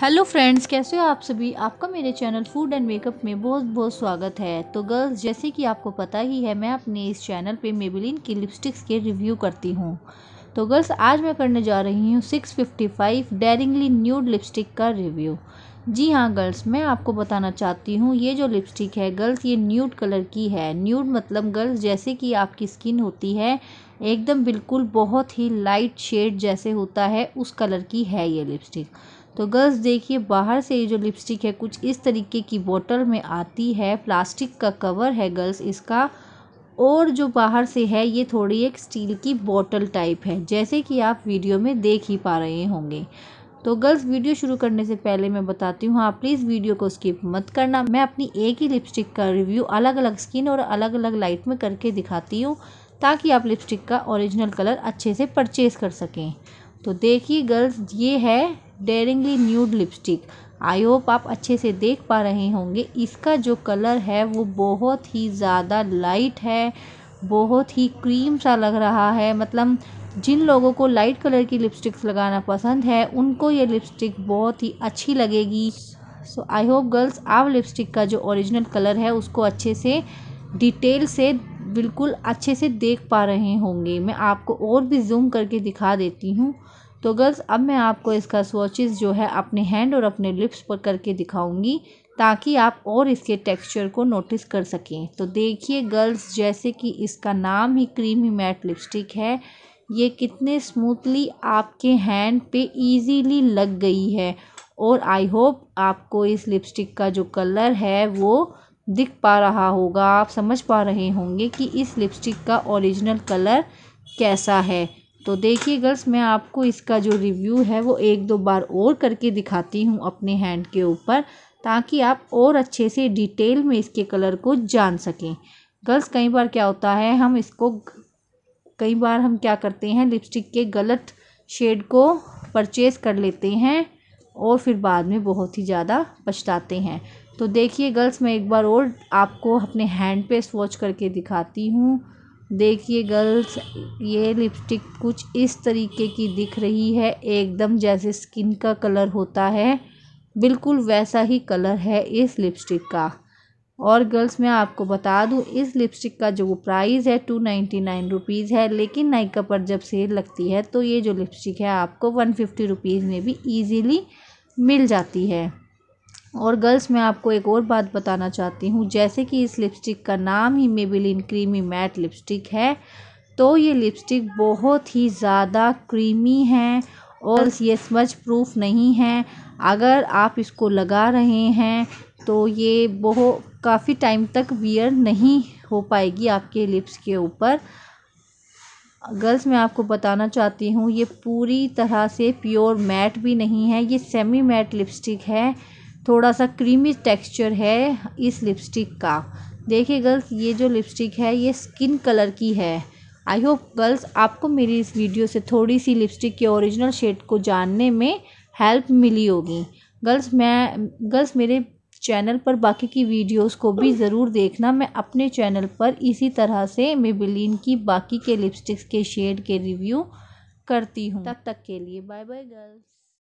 hello friends कैसे हो आप सभी आपका मेरे चैनल फूड एंड मेकअप में बहुत बहुत स्वागत है तो गर्ल्स जैसे कि आपको पता ही है मैं अपने इस चैनल पे मेबिलिन की लिपस्टिक्स के रिव्यू करती हूँ तो गर्ल्स आज मैं करने जा रही हूँ 655 डेरिंगली न्यूड लिपस्टिक का रिव्यू जी हाँ गर्ल्स मैं आपको बताना चाहती हूँ ये जो लिपस्टिक है गर्ल्स ये न्यूड कलर की है न्यूड मतलब गर्ल्स जैसे कि आपकी स्किन होती है एकदम बिल्कुल बहुत ही लाइट शेड जैसे होता है उस कलर की है ये लिपस्टिक तो गर्ल्स देखिए बाहर से ये जो लिपस्टिक है कुछ इस तरीके की बोतल में आती है प्लास्टिक का कवर है गर्ल्स इसका और जो बाहर से है ये थोड़ी एक स्टील की बोतल टाइप है जैसे कि आप वीडियो में देख ही पा रहे होंगे तो गर्ल्स वीडियो शुरू करने से पहले मैं बताती हूँ आप हाँ, प्लीज़ वीडियो को स्किप मत करना मैं अपनी एक ही लिपस्टिक का रिव्यू अलग अलग स्किन और अलग अलग लाइट में करके दिखाती हूँ ताकि आप लिपस्टिक का ओरिजिनल कलर अच्छे से परचेज़ कर सकें तो देखिए गर्ल्स ये है daringly nude lipstick I hope आप अच्छे से देख पा रहे होंगे इसका जो कलर है वो बहुत ही ज़्यादा लाइट है बहुत ही क्रीम सा लग रहा है मतलब जिन लोगों को लाइट कलर की लिपस्टिक्स लगाना पसंद है उनको ये लिपस्टिक बहुत ही अच्छी लगेगी सो आई होप गर्ल्स आप लिपस्टिक का जो ओरिजिनल कलर है उसको अच्छे से डिटेल से बिल्कुल अच्छे से देख पा रहे होंगे मैं आपको और भी जूम करके दिखा देती हूँ तो गर्ल्स अब मैं आपको इसका स्वॉचेस जो है अपने हैंड और अपने लिप्स पर करके दिखाऊंगी ताकि आप और इसके टेक्सचर को नोटिस कर सकें तो देखिए गर्ल्स जैसे कि इसका नाम ही क्रीमी मैट लिपस्टिक है ये कितने स्मूथली आपके हैंड पे इजीली लग गई है और आई होप आपको इस लिपस्टिक का जो कलर है वो दिख पा रहा होगा आप समझ पा रहे होंगे कि इस लिपस्टिक का ओरिजिनल कलर कैसा है तो देखिए गर्ल्स मैं आपको इसका जो रिव्यू है वो एक दो बार और करके दिखाती हूँ अपने हैंड के ऊपर ताकि आप और अच्छे से डिटेल में इसके कलर को जान सकें गर्ल्स कई बार क्या होता है हम इसको कई बार हम क्या करते हैं लिपस्टिक के गलत शेड को परचेज़ कर लेते हैं और फिर बाद में बहुत ही ज़्यादा पछताते हैं तो देखिए गर्ल्स मैं एक बार और आपको अपने हैंड पे स्वॉच करके दिखाती हूँ देखिए गर्ल्स ये लिपस्टिक कुछ इस तरीके की दिख रही है एकदम जैसे स्किन का कलर होता है बिल्कुल वैसा ही कलर है इस लिपस्टिक का और गर्ल्स मैं आपको बता दूं इस लिपस्टिक का जो प्राइस है टू नाइन्टी नाइन रुपीज़ है लेकिन नाइका पर जब सेल लगती है तो ये जो लिपस्टिक है आपको वन फिफ्टी रुपीज़ में भी ईजीली मिल जाती है और गर्ल्स मैं आपको एक और बात बताना चाहती हूँ जैसे कि इस लिपस्टिक का नाम ही मेबिलिन क्रीमी मैट लिपस्टिक है तो ये लिपस्टिक बहुत ही ज़्यादा क्रीमी है और ये स्मच प्रूफ नहीं है अगर आप इसको लगा रहे हैं तो ये बहुत काफ़ी टाइम तक वियर नहीं हो पाएगी आपके लिप्स के ऊपर गर्ल्स मैं आपको बताना चाहती हूँ ये पूरी तरह से प्योर मैट भी नहीं है ये सेमी मैट लिपस्टिक है थोड़ा सा क्रीमी टेक्सचर है इस लिपस्टिक का देखिए गर्ल्स ये जो लिपस्टिक है ये स्किन कलर की है आई होप गर्ल्स आपको मेरी इस वीडियो से थोड़ी सी लिपस्टिक के ओरिजिनल शेड को जानने में हेल्प मिली होगी गर्ल्स मैं गर्ल्स मेरे चैनल पर बाकी की वीडियोस को भी ज़रूर देखना मैं अपने चैनल पर इसी तरह से मेबिलीन की बाकी के लिपस्टिक्स के शेड के रिव्यू करती हूँ तब तक, तक के लिए बाय बाय गर्ल्स